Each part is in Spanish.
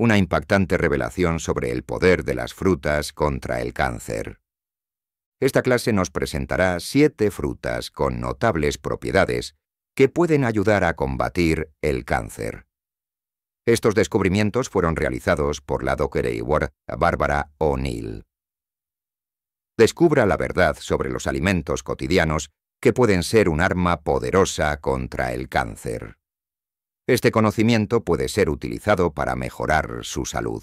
una impactante revelación sobre el poder de las frutas contra el cáncer. Esta clase nos presentará siete frutas con notables propiedades que pueden ayudar a combatir el cáncer. Estos descubrimientos fueron realizados por la Docker Award Bárbara O'Neill. Descubra la verdad sobre los alimentos cotidianos que pueden ser un arma poderosa contra el cáncer. Este conocimiento puede ser utilizado para mejorar su salud.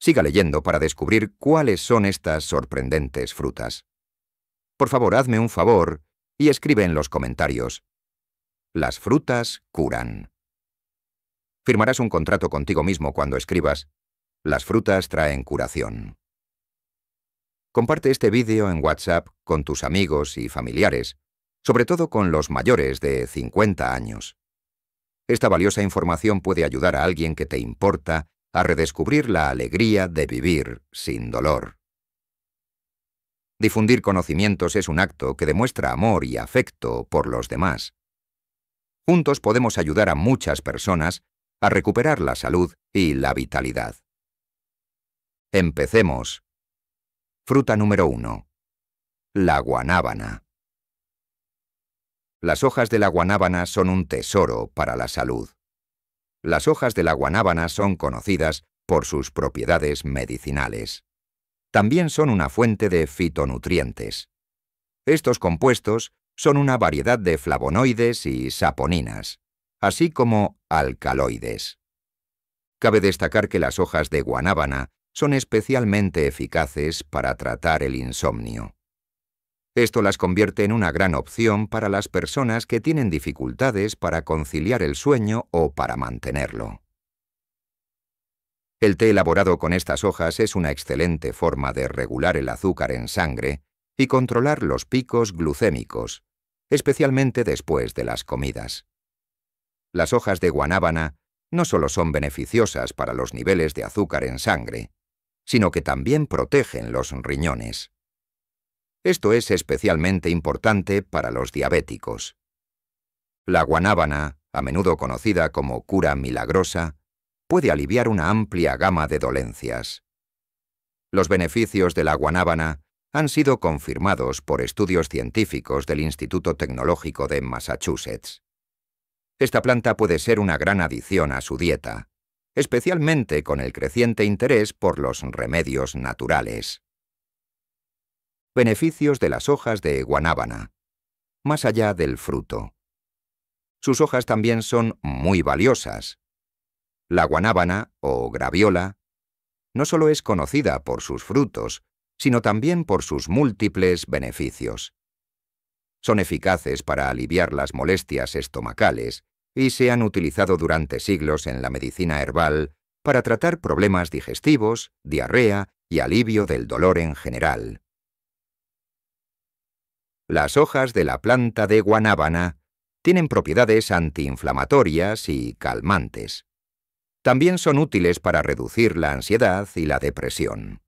Siga leyendo para descubrir cuáles son estas sorprendentes frutas. Por favor, hazme un favor y escribe en los comentarios. Las frutas curan. Firmarás un contrato contigo mismo cuando escribas. Las frutas traen curación. Comparte este vídeo en WhatsApp con tus amigos y familiares, sobre todo con los mayores de 50 años. Esta valiosa información puede ayudar a alguien que te importa a redescubrir la alegría de vivir sin dolor. Difundir conocimientos es un acto que demuestra amor y afecto por los demás. Juntos podemos ayudar a muchas personas a recuperar la salud y la vitalidad. Empecemos. Fruta número 1. La guanábana. Las hojas de la guanábana son un tesoro para la salud. Las hojas de la guanábana son conocidas por sus propiedades medicinales. También son una fuente de fitonutrientes. Estos compuestos son una variedad de flavonoides y saponinas, así como alcaloides. Cabe destacar que las hojas de guanábana son especialmente eficaces para tratar el insomnio. Esto las convierte en una gran opción para las personas que tienen dificultades para conciliar el sueño o para mantenerlo. El té elaborado con estas hojas es una excelente forma de regular el azúcar en sangre y controlar los picos glucémicos, especialmente después de las comidas. Las hojas de guanábana no solo son beneficiosas para los niveles de azúcar en sangre, sino que también protegen los riñones. Esto es especialmente importante para los diabéticos. La guanábana, a menudo conocida como cura milagrosa, puede aliviar una amplia gama de dolencias. Los beneficios de la guanábana han sido confirmados por estudios científicos del Instituto Tecnológico de Massachusetts. Esta planta puede ser una gran adición a su dieta, especialmente con el creciente interés por los remedios naturales. Beneficios de las hojas de guanábana. Más allá del fruto. Sus hojas también son muy valiosas. La guanábana, o graviola, no solo es conocida por sus frutos, sino también por sus múltiples beneficios. Son eficaces para aliviar las molestias estomacales y se han utilizado durante siglos en la medicina herbal para tratar problemas digestivos, diarrea y alivio del dolor en general. Las hojas de la planta de guanábana tienen propiedades antiinflamatorias y calmantes. También son útiles para reducir la ansiedad y la depresión.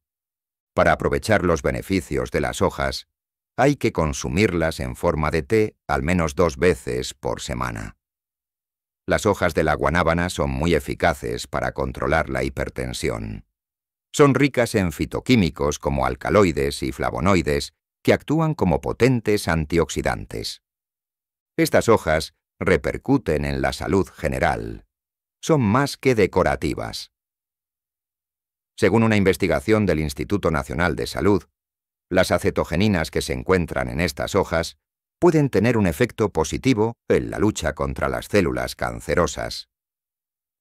Para aprovechar los beneficios de las hojas, hay que consumirlas en forma de té al menos dos veces por semana. Las hojas de la guanábana son muy eficaces para controlar la hipertensión. Son ricas en fitoquímicos como alcaloides y flavonoides que actúan como potentes antioxidantes. Estas hojas repercuten en la salud general. Son más que decorativas. Según una investigación del Instituto Nacional de Salud, las acetogeninas que se encuentran en estas hojas pueden tener un efecto positivo en la lucha contra las células cancerosas.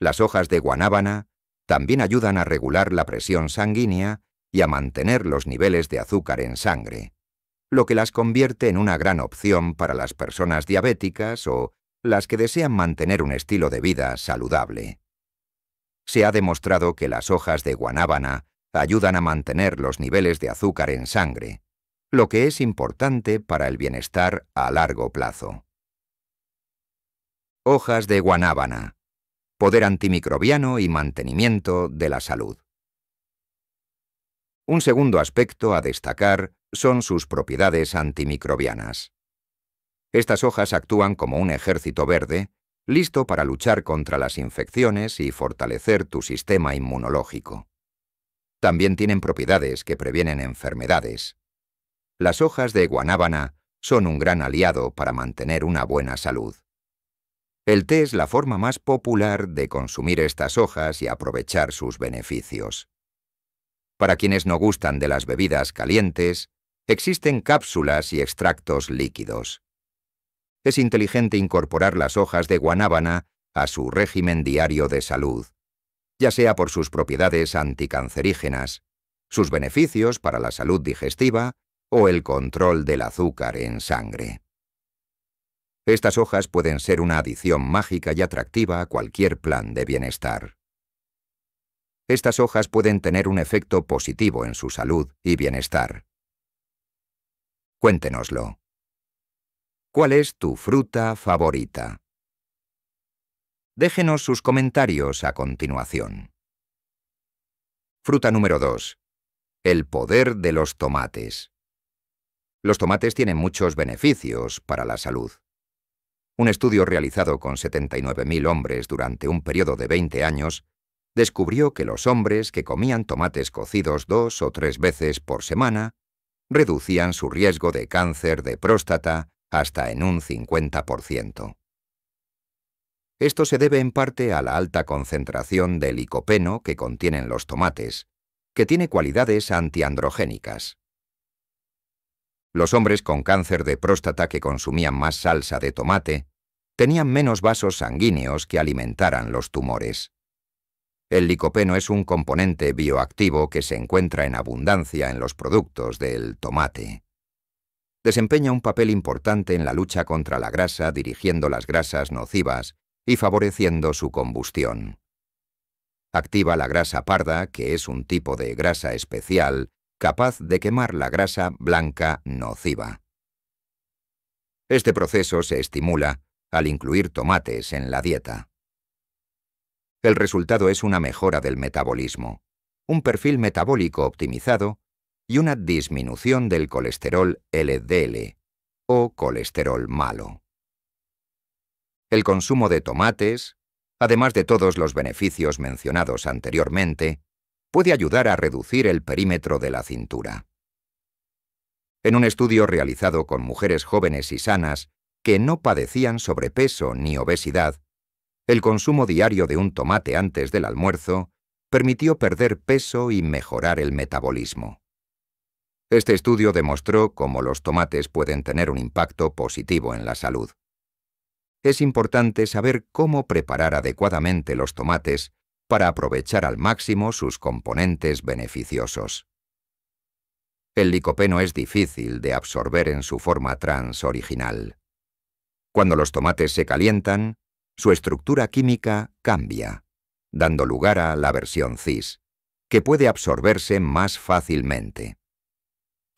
Las hojas de guanábana también ayudan a regular la presión sanguínea y a mantener los niveles de azúcar en sangre lo que las convierte en una gran opción para las personas diabéticas o las que desean mantener un estilo de vida saludable. Se ha demostrado que las hojas de guanábana ayudan a mantener los niveles de azúcar en sangre, lo que es importante para el bienestar a largo plazo. Hojas de guanábana. Poder antimicrobiano y mantenimiento de la salud. Un segundo aspecto a destacar son sus propiedades antimicrobianas. Estas hojas actúan como un ejército verde, listo para luchar contra las infecciones y fortalecer tu sistema inmunológico. También tienen propiedades que previenen enfermedades. Las hojas de guanábana son un gran aliado para mantener una buena salud. El té es la forma más popular de consumir estas hojas y aprovechar sus beneficios. Para quienes no gustan de las bebidas calientes, Existen cápsulas y extractos líquidos. Es inteligente incorporar las hojas de guanábana a su régimen diario de salud, ya sea por sus propiedades anticancerígenas, sus beneficios para la salud digestiva o el control del azúcar en sangre. Estas hojas pueden ser una adición mágica y atractiva a cualquier plan de bienestar. Estas hojas pueden tener un efecto positivo en su salud y bienestar. Cuéntenoslo. ¿Cuál es tu fruta favorita? Déjenos sus comentarios a continuación. Fruta número 2. El poder de los tomates. Los tomates tienen muchos beneficios para la salud. Un estudio realizado con 79.000 hombres durante un periodo de 20 años descubrió que los hombres que comían tomates cocidos dos o tres veces por semana reducían su riesgo de cáncer de próstata hasta en un 50%. Esto se debe en parte a la alta concentración de licopeno que contienen los tomates, que tiene cualidades antiandrogénicas. Los hombres con cáncer de próstata que consumían más salsa de tomate tenían menos vasos sanguíneos que alimentaran los tumores. El licopeno es un componente bioactivo que se encuentra en abundancia en los productos del tomate. Desempeña un papel importante en la lucha contra la grasa dirigiendo las grasas nocivas y favoreciendo su combustión. Activa la grasa parda, que es un tipo de grasa especial capaz de quemar la grasa blanca nociva. Este proceso se estimula al incluir tomates en la dieta. El resultado es una mejora del metabolismo, un perfil metabólico optimizado y una disminución del colesterol LDL o colesterol malo. El consumo de tomates, además de todos los beneficios mencionados anteriormente, puede ayudar a reducir el perímetro de la cintura. En un estudio realizado con mujeres jóvenes y sanas que no padecían sobrepeso ni obesidad, el consumo diario de un tomate antes del almuerzo permitió perder peso y mejorar el metabolismo. Este estudio demostró cómo los tomates pueden tener un impacto positivo en la salud. Es importante saber cómo preparar adecuadamente los tomates para aprovechar al máximo sus componentes beneficiosos. El licopeno es difícil de absorber en su forma trans original. Cuando los tomates se calientan, su estructura química cambia, dando lugar a la versión cis, que puede absorberse más fácilmente.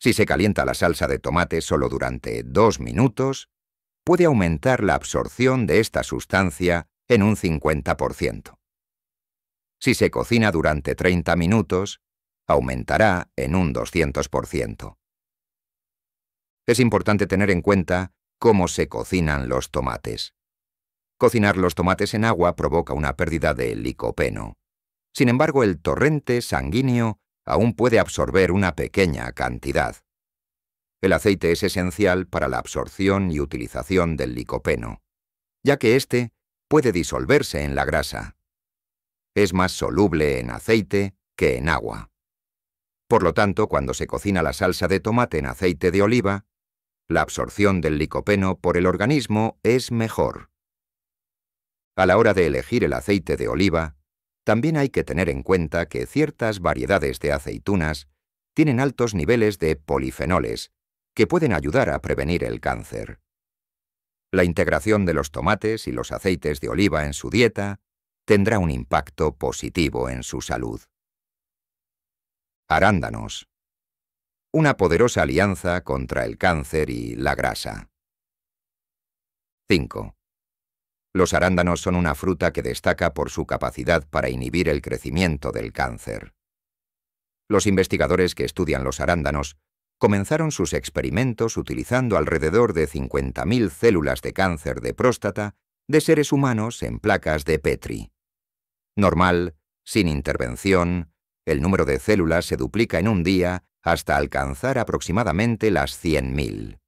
Si se calienta la salsa de tomate solo durante dos minutos, puede aumentar la absorción de esta sustancia en un 50%. Si se cocina durante 30 minutos, aumentará en un 200%. Es importante tener en cuenta cómo se cocinan los tomates. Cocinar los tomates en agua provoca una pérdida de licopeno. Sin embargo, el torrente sanguíneo aún puede absorber una pequeña cantidad. El aceite es esencial para la absorción y utilización del licopeno, ya que éste puede disolverse en la grasa. Es más soluble en aceite que en agua. Por lo tanto, cuando se cocina la salsa de tomate en aceite de oliva, la absorción del licopeno por el organismo es mejor. A la hora de elegir el aceite de oliva, también hay que tener en cuenta que ciertas variedades de aceitunas tienen altos niveles de polifenoles, que pueden ayudar a prevenir el cáncer. La integración de los tomates y los aceites de oliva en su dieta tendrá un impacto positivo en su salud. Arándanos. Una poderosa alianza contra el cáncer y la grasa. 5. Los arándanos son una fruta que destaca por su capacidad para inhibir el crecimiento del cáncer. Los investigadores que estudian los arándanos comenzaron sus experimentos utilizando alrededor de 50.000 células de cáncer de próstata de seres humanos en placas de Petri. Normal, sin intervención, el número de células se duplica en un día hasta alcanzar aproximadamente las 100.000.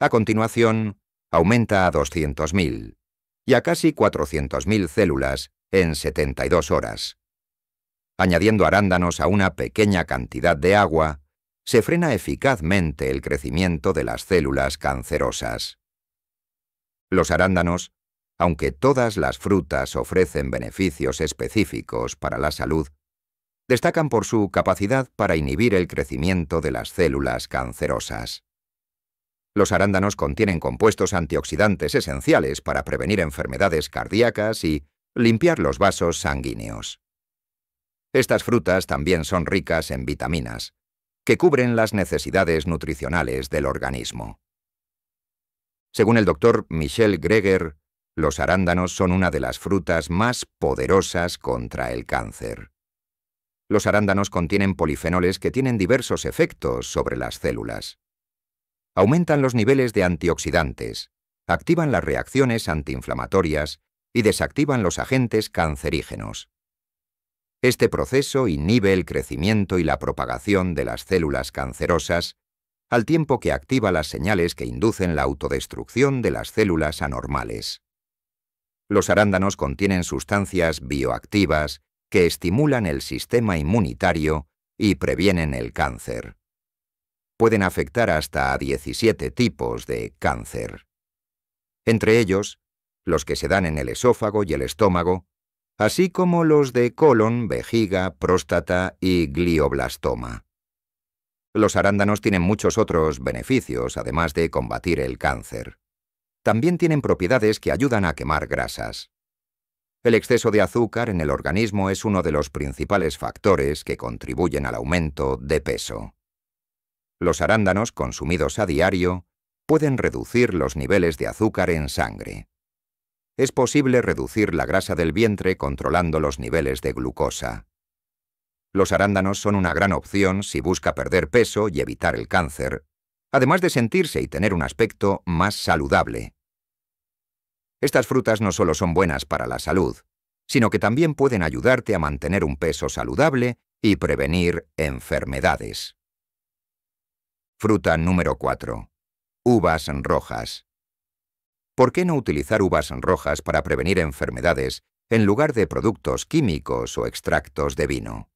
A continuación, aumenta a 200.000 y a casi 400.000 células en 72 horas. Añadiendo arándanos a una pequeña cantidad de agua, se frena eficazmente el crecimiento de las células cancerosas. Los arándanos, aunque todas las frutas ofrecen beneficios específicos para la salud, destacan por su capacidad para inhibir el crecimiento de las células cancerosas. Los arándanos contienen compuestos antioxidantes esenciales para prevenir enfermedades cardíacas y limpiar los vasos sanguíneos. Estas frutas también son ricas en vitaminas, que cubren las necesidades nutricionales del organismo. Según el doctor Michel Greger, los arándanos son una de las frutas más poderosas contra el cáncer. Los arándanos contienen polifenoles que tienen diversos efectos sobre las células aumentan los niveles de antioxidantes, activan las reacciones antiinflamatorias y desactivan los agentes cancerígenos. Este proceso inhibe el crecimiento y la propagación de las células cancerosas, al tiempo que activa las señales que inducen la autodestrucción de las células anormales. Los arándanos contienen sustancias bioactivas que estimulan el sistema inmunitario y previenen el cáncer pueden afectar hasta a 17 tipos de cáncer. Entre ellos, los que se dan en el esófago y el estómago, así como los de colon, vejiga, próstata y glioblastoma. Los arándanos tienen muchos otros beneficios, además de combatir el cáncer. También tienen propiedades que ayudan a quemar grasas. El exceso de azúcar en el organismo es uno de los principales factores que contribuyen al aumento de peso. Los arándanos consumidos a diario pueden reducir los niveles de azúcar en sangre. Es posible reducir la grasa del vientre controlando los niveles de glucosa. Los arándanos son una gran opción si busca perder peso y evitar el cáncer, además de sentirse y tener un aspecto más saludable. Estas frutas no solo son buenas para la salud, sino que también pueden ayudarte a mantener un peso saludable y prevenir enfermedades. Fruta número 4. Uvas rojas. ¿Por qué no utilizar uvas rojas para prevenir enfermedades en lugar de productos químicos o extractos de vino?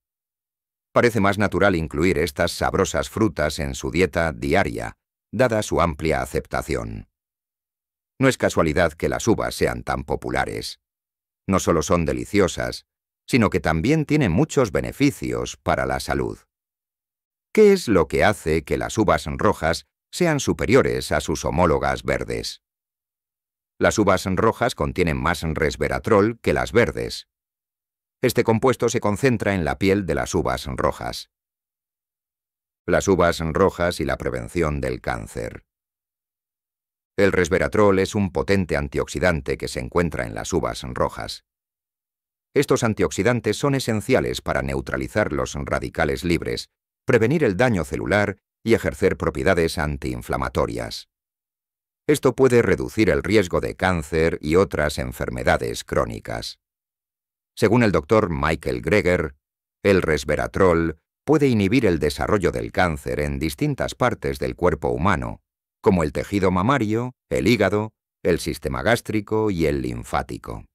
Parece más natural incluir estas sabrosas frutas en su dieta diaria, dada su amplia aceptación. No es casualidad que las uvas sean tan populares. No solo son deliciosas, sino que también tienen muchos beneficios para la salud. ¿Qué es lo que hace que las uvas rojas sean superiores a sus homólogas verdes? Las uvas rojas contienen más resveratrol que las verdes. Este compuesto se concentra en la piel de las uvas rojas. Las uvas rojas y la prevención del cáncer. El resveratrol es un potente antioxidante que se encuentra en las uvas rojas. Estos antioxidantes son esenciales para neutralizar los radicales libres, prevenir el daño celular y ejercer propiedades antiinflamatorias. Esto puede reducir el riesgo de cáncer y otras enfermedades crónicas. Según el doctor Michael Greger, el resveratrol puede inhibir el desarrollo del cáncer en distintas partes del cuerpo humano, como el tejido mamario, el hígado, el sistema gástrico y el linfático.